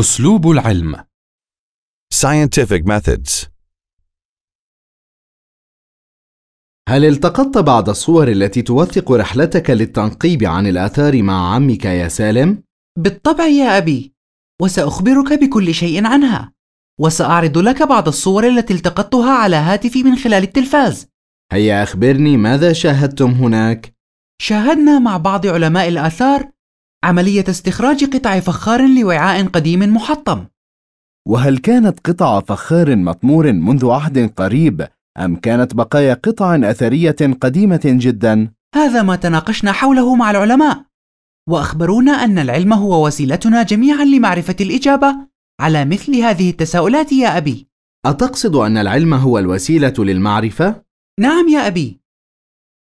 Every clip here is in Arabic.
أسلوب العلم Scientific methods هل التقطت بعض الصور التي توثق رحلتك للتنقيب عن الآثار مع عمك يا سالم؟ بالطبع يا أبي، وسأخبرك بكل شيء عنها، وسأعرض لك بعض الصور التي التقطتها على هاتفي من خلال التلفاز. هيا أخبرني ماذا شاهدتم هناك؟ شاهدنا مع بعض علماء الآثار عملية استخراج قطع فخار لوعاء قديم محطم وهل كانت قطع فخار مطمور منذ عهد قريب أم كانت بقايا قطع أثرية قديمة جدا؟ هذا ما تناقشنا حوله مع العلماء وأخبرونا أن العلم هو وسيلتنا جميعا لمعرفة الإجابة على مثل هذه التساؤلات يا أبي أتقصد أن العلم هو الوسيلة للمعرفة؟ نعم يا أبي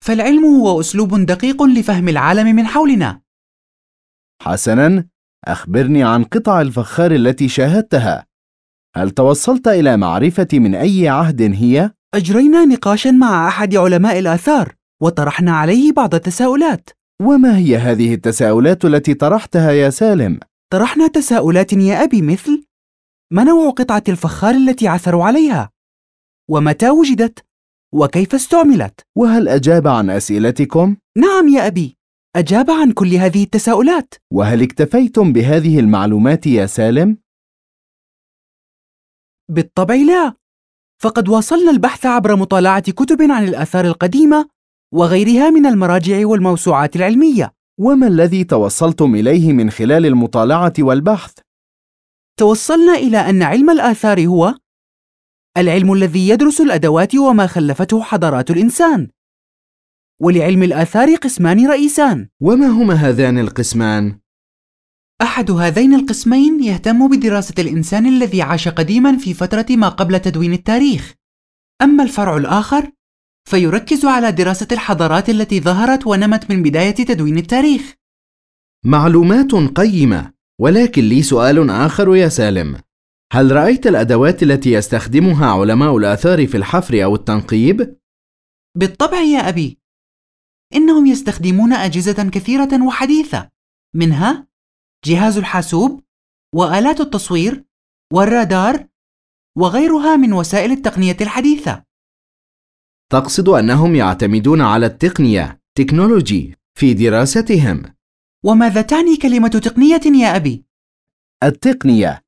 فالعلم هو أسلوب دقيق لفهم العالم من حولنا حسنا أخبرني عن قطع الفخار التي شاهدتها هل توصلت إلى معرفة من أي عهد هي؟ أجرينا نقاشا مع أحد علماء الآثار وطرحنا عليه بعض التساؤلات وما هي هذه التساؤلات التي طرحتها يا سالم؟ طرحنا تساؤلات يا أبي مثل ما نوع قطعة الفخار التي عثروا عليها؟ ومتى وجدت؟ وكيف استعملت؟ وهل أجاب عن أسئلتكم؟ نعم يا أبي أجاب عن كل هذه التساؤلات وهل اكتفيتم بهذه المعلومات يا سالم؟ بالطبع لا فقد واصلنا البحث عبر مطالعة كتب عن الآثار القديمة وغيرها من المراجع والموسوعات العلمية وما الذي توصلتم إليه من خلال المطالعة والبحث؟ توصلنا إلى أن علم الآثار هو العلم الذي يدرس الأدوات وما خلفته حضارات الإنسان ولعلم الآثار قسمان رئيسان وما هما هذان القسمان؟ أحد هذين القسمين يهتم بدراسة الإنسان الذي عاش قديما في فترة ما قبل تدوين التاريخ أما الفرع الآخر فيركز على دراسة الحضارات التي ظهرت ونمت من بداية تدوين التاريخ معلومات قيمة ولكن لي سؤال آخر يا سالم هل رأيت الأدوات التي يستخدمها علماء الآثار في الحفر أو التنقيب؟ بالطبع يا أبي إنهم يستخدمون أجهزة كثيرة وحديثة منها جهاز الحاسوب وآلات التصوير والرادار وغيرها من وسائل التقنية الحديثة. تقصد أنهم يعتمدون على التقنية تكنولوجي في دراستهم. وماذا تعني كلمة تقنية يا أبي؟ التقنية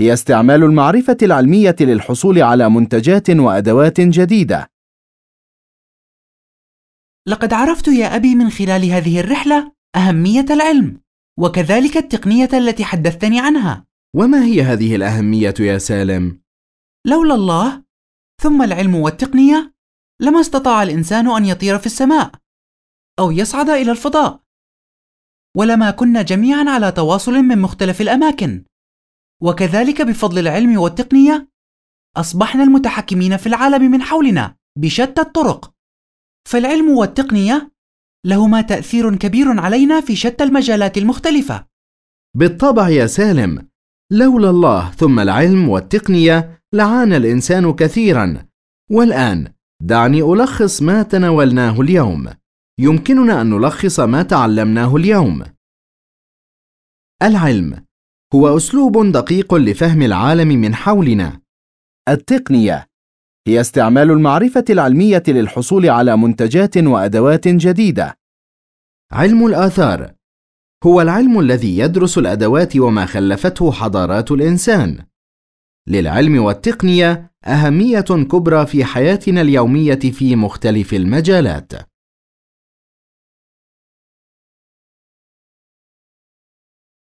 هي استعمال المعرفة العلمية للحصول على منتجات وأدوات جديدة لقد عرفت يا أبي من خلال هذه الرحلة أهمية العلم وكذلك التقنية التي حدثتني عنها. وما هي هذه الأهمية يا سالم؟ لولا الله ثم العلم والتقنية لما استطاع الإنسان أن يطير في السماء أو يصعد إلى الفضاء. ولما كنا جميعا على تواصل من مختلف الأماكن. وكذلك بفضل العلم والتقنية أصبحنا المتحكمين في العالم من حولنا بشتى الطرق. فالعلم والتقنية لهما تأثير كبير علينا في شتى المجالات المختلفة. بالطبع يا سالم، لولا الله ثم العلم والتقنية لعانى الإنسان كثيرا. والآن دعني ألخص ما تناولناه اليوم. يمكننا أن نلخص ما تعلمناه اليوم. العلم هو أسلوب دقيق لفهم العالم من حولنا. التقنية هي استعمال المعرفة العلمية للحصول على منتجات وأدوات جديدة. علم الآثار هو العلم الذي يدرس الأدوات وما خلفته حضارات الإنسان. للعلم والتقنية أهمية كبرى في حياتنا اليومية في مختلف المجالات.